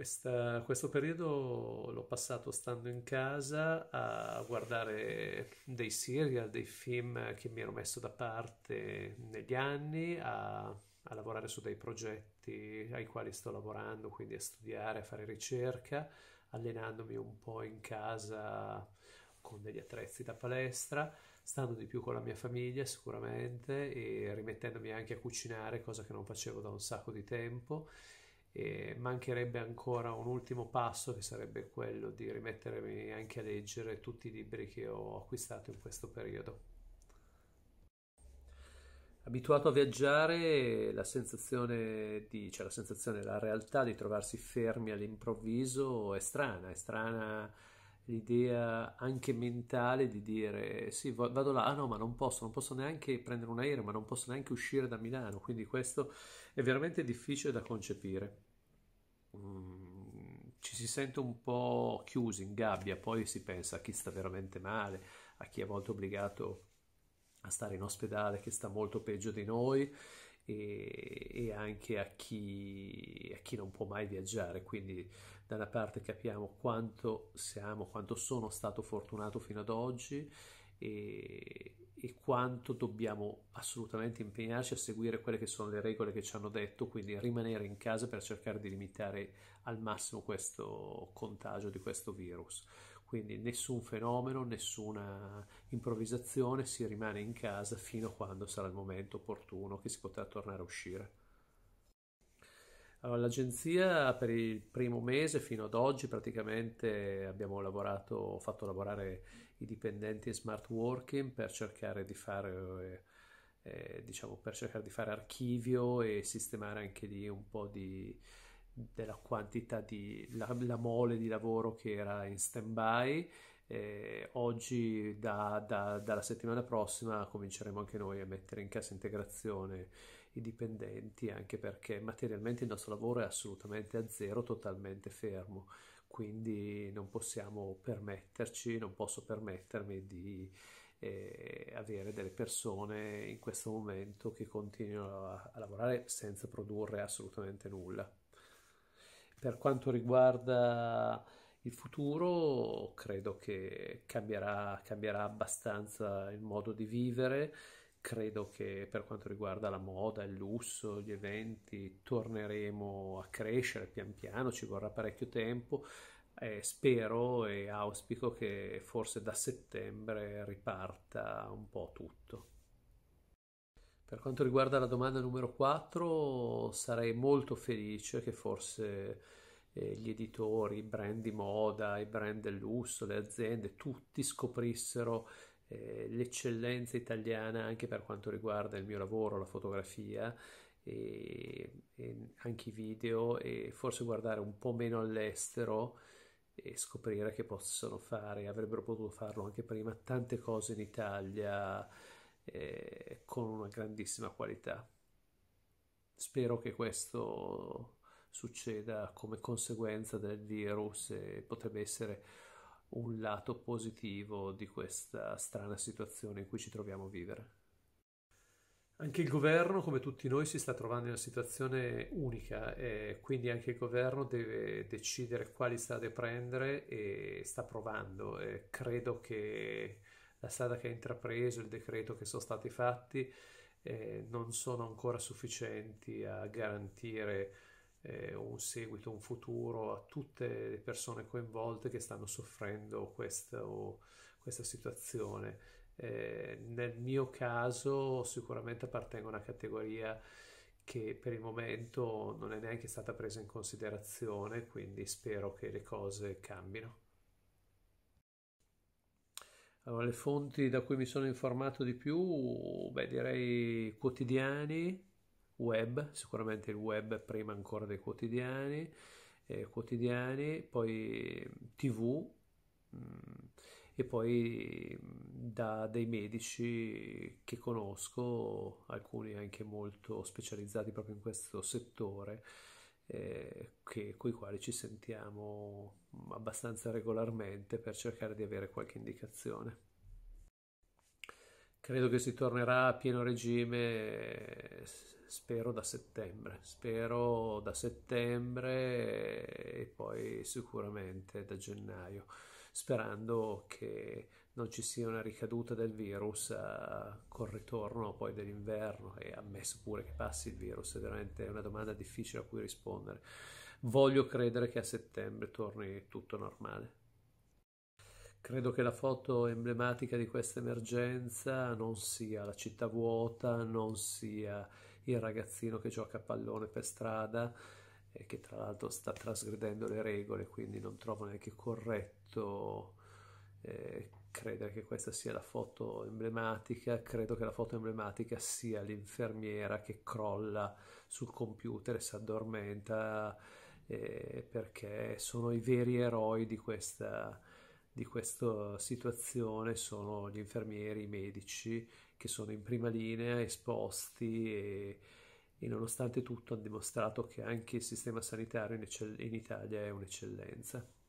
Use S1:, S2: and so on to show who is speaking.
S1: Questa, questo periodo l'ho passato stando in casa a guardare dei serial, dei film che mi ero messo da parte negli anni, a, a lavorare su dei progetti ai quali sto lavorando, quindi a studiare, a fare ricerca, allenandomi un po' in casa con degli attrezzi da palestra, stando di più con la mia famiglia sicuramente e rimettendomi anche a cucinare, cosa che non facevo da un sacco di tempo e mancherebbe ancora un ultimo passo che sarebbe quello di rimettermi anche a leggere tutti i libri che ho acquistato in questo periodo. Abituato a viaggiare, la sensazione, di, cioè la sensazione, la realtà di trovarsi fermi all'improvviso è strana, è strana l'idea anche mentale di dire sì vado là, ah no ma non posso, non posso neanche prendere un aereo, ma non posso neanche uscire da Milano, quindi questo è veramente difficile da concepire. Mm, ci si sente un po' chiusi in gabbia, poi si pensa a chi sta veramente male, a chi è molto obbligato a stare in ospedale, che sta molto peggio di noi e, e anche a chi, a chi non può mai viaggiare. Quindi da una parte capiamo quanto siamo, quanto sono stato fortunato fino ad oggi e, e, quanto dobbiamo assolutamente impegnarci a seguire quelle che sono le regole che ci hanno detto, quindi rimanere in casa per cercare di limitare al massimo questo contagio di questo virus. Quindi nessun fenomeno, nessuna improvvisazione, si rimane in casa fino a quando sarà il momento opportuno che si potrà tornare a uscire. Allora, l'agenzia per il primo mese fino ad oggi praticamente abbiamo lavorato, fatto lavorare i dipendenti in smart working per cercare di fare, eh, eh, diciamo, cercare di fare archivio e sistemare anche lì un po' di della quantità di la, la mole di lavoro che era in stand by eh, oggi da, da, dalla settimana prossima cominceremo anche noi a mettere in cassa integrazione i dipendenti anche perché materialmente il nostro lavoro è assolutamente a zero totalmente fermo quindi non possiamo permetterci non posso permettermi di eh, avere delle persone in questo momento che continuano a, a lavorare senza produrre assolutamente nulla per quanto riguarda il futuro, credo che cambierà, cambierà abbastanza il modo di vivere. Credo che per quanto riguarda la moda, il lusso, gli eventi, torneremo a crescere pian piano, ci vorrà parecchio tempo. Eh, spero e auspico che forse da settembre riparta un po' tutto. Per quanto riguarda la domanda numero 4, sarei molto felice che forse eh, gli editori, i brand di moda, i brand del lusso, le aziende, tutti scoprissero eh, l'eccellenza italiana anche per quanto riguarda il mio lavoro, la fotografia e, e anche i video e forse guardare un po' meno all'estero e scoprire che possono fare, avrebbero potuto farlo anche prima, tante cose in Italia eh, con una grandissima qualità. Spero che questo succeda come conseguenza del virus e potrebbe essere un lato positivo di questa strana situazione in cui ci troviamo a vivere. Anche il governo, come tutti noi, si sta trovando in una situazione unica e quindi anche il governo deve decidere quali strade prendere e sta provando. E credo che la strada che ha intrapreso, il decreto che sono stati fatti eh, non sono ancora sufficienti a garantire eh, un seguito, un futuro a tutte le persone coinvolte che stanno soffrendo questo, questa situazione. Eh, nel mio caso sicuramente appartengo a una categoria che per il momento non è neanche stata presa in considerazione, quindi spero che le cose cambino. Allora, le fonti da cui mi sono informato di più, beh, direi quotidiani, web, sicuramente il web prima ancora dei quotidiani, eh, quotidiani, poi mm, tv mh, mm, e poi mm, da dei medici che conosco, alcuni anche molto specializzati proprio in questo settore eh, che, coi quali ci sentiamo abbastanza regolarmente per cercare di avere qualche indicazione. Credo che si tornerà a pieno regime, eh, spero da settembre, spero da settembre e poi sicuramente da gennaio, sperando che non ci sia una ricaduta del virus uh, col ritorno poi dell'inverno e ammesso pure che passi il virus, è veramente una domanda difficile a cui rispondere. Voglio credere che a settembre torni tutto normale. Credo che la foto emblematica di questa emergenza non sia la città vuota, non sia il ragazzino che gioca a pallone per strada e che tra l'altro sta trasgredendo le regole, quindi non trovo neanche corretto eh, credere che questa sia la foto emblematica, credo che la foto emblematica sia l'infermiera che crolla sul computer e si addormenta eh, perché sono i veri eroi di questa, di questa situazione, sono gli infermieri, i medici che sono in prima linea, esposti e, e nonostante tutto hanno dimostrato che anche il sistema sanitario in, in Italia è un'eccellenza.